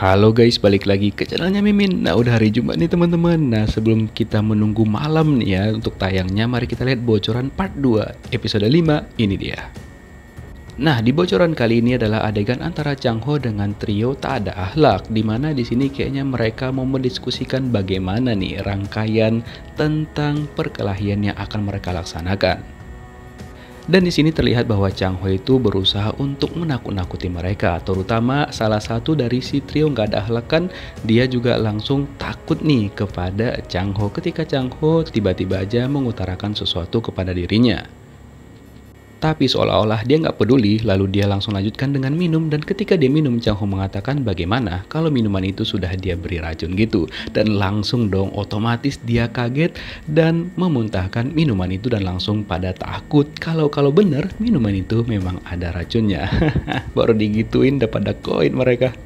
Halo guys, balik lagi ke channelnya Mimin. Nah, udah hari Jumat nih teman-teman. Nah, sebelum kita menunggu malam nih ya untuk tayangnya, mari kita lihat bocoran part 2 episode 5. Ini dia. Nah, di bocoran kali ini adalah adegan antara Chang Ho dengan trio tak ada akhlak, di mana di sini kayaknya mereka mau mendiskusikan bagaimana nih rangkaian tentang perkelahian yang akan mereka laksanakan. Dan di sini terlihat bahwa Chang Hui itu berusaha untuk menakut-nakuti mereka, terutama salah satu dari si trio nggak ada halakan, dia juga langsung takut nih kepada Chang Ho ketika Chang Ho tiba-tiba aja mengutarakan sesuatu kepada dirinya. Tapi seolah-olah dia nggak peduli, lalu dia langsung lanjutkan dengan minum dan ketika dia minum, Chang Ho mengatakan bagaimana kalau minuman itu sudah dia beri racun gitu. Dan langsung dong otomatis dia kaget dan memuntahkan minuman itu dan langsung pada takut kalau kalau bener minuman itu memang ada racunnya. Baru digituin pada koin mereka.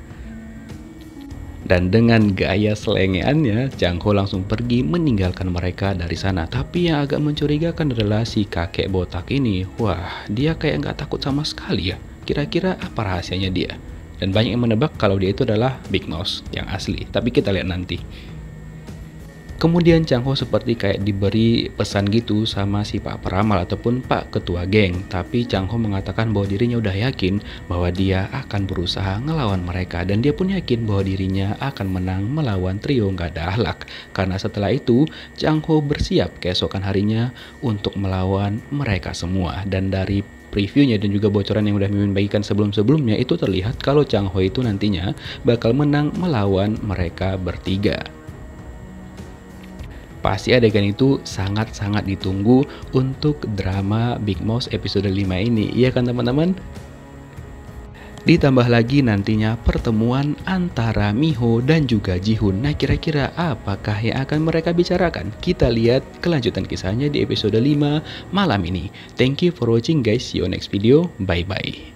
Dan dengan gaya selengeannya, Chang Ho langsung pergi meninggalkan mereka dari sana. Tapi yang agak mencurigakan adalah si kakek botak ini. Wah, dia kayak nggak takut sama sekali ya. Kira-kira apa rahasianya dia? Dan banyak yang menebak kalau dia itu adalah Big Nose yang asli. Tapi kita lihat nanti. Kemudian Chang Ho seperti kayak diberi pesan gitu sama si Pak Peramal ataupun Pak Ketua Geng. Tapi Chang Ho mengatakan bahwa dirinya udah yakin bahwa dia akan berusaha ngelawan mereka. Dan dia pun yakin bahwa dirinya akan menang melawan trio nggak ada ahlak. Karena setelah itu Chang Ho bersiap keesokan harinya untuk melawan mereka semua. Dan dari previewnya dan juga bocoran yang udah Mimin bagikan sebelum-sebelumnya itu terlihat kalau Chang Ho itu nantinya bakal menang melawan mereka bertiga. Pasti adegan itu sangat-sangat ditunggu untuk drama Big Mouse episode 5 ini, iya kan teman-teman? Ditambah lagi nantinya pertemuan antara Miho dan juga Jihoon. Nah kira-kira apakah yang akan mereka bicarakan? Kita lihat kelanjutan kisahnya di episode 5 malam ini. Thank you for watching guys. See you next video. Bye-bye.